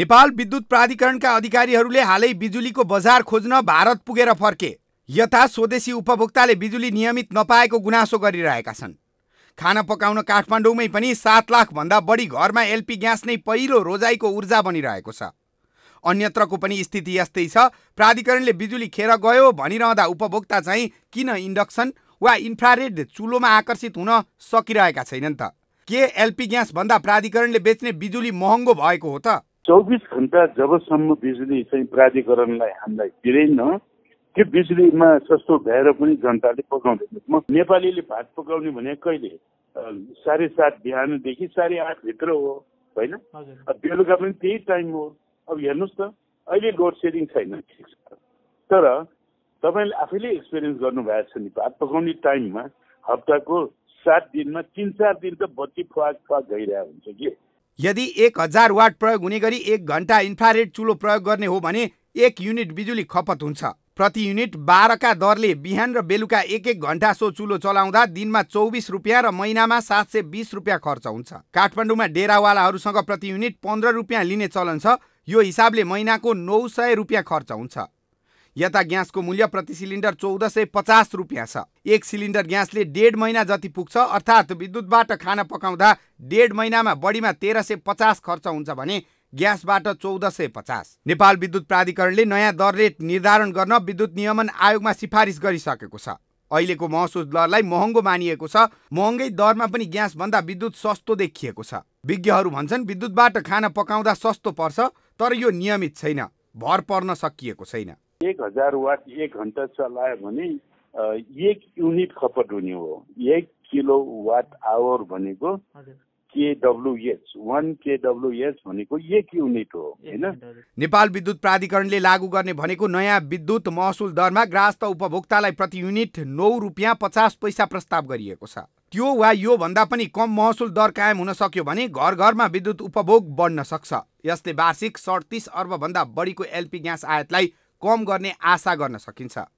नेपाल विद्युत प्राधिकरणका अधिकारीहरूले हालै बिजुलीको बजार खोज्न भारत पुगेर फर्के यता स्वदेशी उपभोक्ताले बिजुली नियमित नपाएको गुनासो गरिरहेका छन् खाना पकाउन काठमाडौँमै पनि सात लाखभन्दा बढी घरमा एलपी ग्यास नै पहिलो रोजाइको ऊर्जा बनिरहेको छ अन्यत्रको पनि स्थिति यस्तै छ प्राधिकरणले बिजुली खेर गयो भनिरहँदा उपभोक्ता चाहिँ किन इन्डक्सन वा इन्फ्रारेड चुलोमा आकर्षित हुन सकिरहेका छैनन् त के एलपी ग्यासभन्दा प्राधिकरणले बेच्ने बिजुली महँगो भएको हो त चौबिस घन्टा जबसम्म बिजुली चाहिँ प्राधिकरणलाई हामीलाई दिँदैन त्यो बिजुलीमा सस्तो भएर पनि जनताले पकाउँदैन म नेपालीले भात पकाउने भने कहिले साढे सात बिहानदेखि साढे आठभित्र हो होइन बेलुका पनि त्यही टाइम हो अब हेर्नुहोस् त अहिले लोड सेडिङ छैन ठिक छ तर तपाईँले आफैले एक्सपिरियन्स गर्नुभएको छ नि भात पकाउने टाइममा हप्ताको सात दिनमा तिन चार दिन त बत्ती फुवाक फुवाक गइरहेको हुन्छ कि यदि एक हजार वाट प्रयोग हुने गरी एक घन्टा इन्फ्रारेड चुलो प्रयोग गर्ने हो भने एक युनिट बिजुली खपत हुन्छ प्रति युनिट बाह्रका दरले बिहान र बेलुका एक एक घन्टा सो चुलो चलाउँदा दिनमा चौबिस रुपियाँ र महिनामा सात सय बिस रुपियाँ खर्च हुन्छ काठमाडौँमा डेरावालाहरूसँग प्रति युनिट पन्ध्र रुपियाँ लिने चलन छ यो हिसाबले महिनाको नौ सय रुपियाँ खर्च हुन्छ यता ग्यासको मूल्य प्रति सिलिन्डर चौध सय पचास रुपियाँ छ एक सिलिन्डर ग्यासले डेढ महिना जति पुग्छ अर्थात् विद्युतबाट खाना पकाउँदा डेढ महिनामा बढीमा तेह्र सय पचास खर्च हुन्छ भने ग्यासबाट चौध सय पचास नेपाल विद्युत प्राधिकरणले नयाँ दर रेट निर्धारण गर्न विद्युत नियमन आयोगमा सिफारिस गरिसकेको छ अहिलेको महसुस दरलाई महँगो मानिएको छ महँगै दरमा पनि ग्यासभन्दा विद्युत सस्तो देखिएको छ विज्ञहरू भन्छन् विद्युतबाट खाना पकाउँदा सस्तो पर्छ तर यो नियमित छैन भर पर्न सकिएको छैन एक हजार वाट एक घन्टा चलायो भने एक युनिट खपत हुने हो एक किलो वाट आवर भनेको केडब्लुएच वान केडब्लुएच भनेको एक युनिट हो होइन नेपाल विद्युत प्राधिकरणले लागू गर्ने भनेको नयाँ विद्युत महसुल दरमा ग्रास्त उपभोक्तालाई प्रति युनिट नौ रुपियाँ पचास पैसा प्रस्ताव गरिएको छ त्यो वा यो भन्दा पनि कम महसुल दर कायम हुन सक्यो भने घर घरमा विद्युत उपभोग बढ्न सक्छ यसले वार्षिक सडतिस अर्बभन्दा बढीको एलपी ग्यास आयातलाई कम गर्ने आशा गर्न सकिन्छ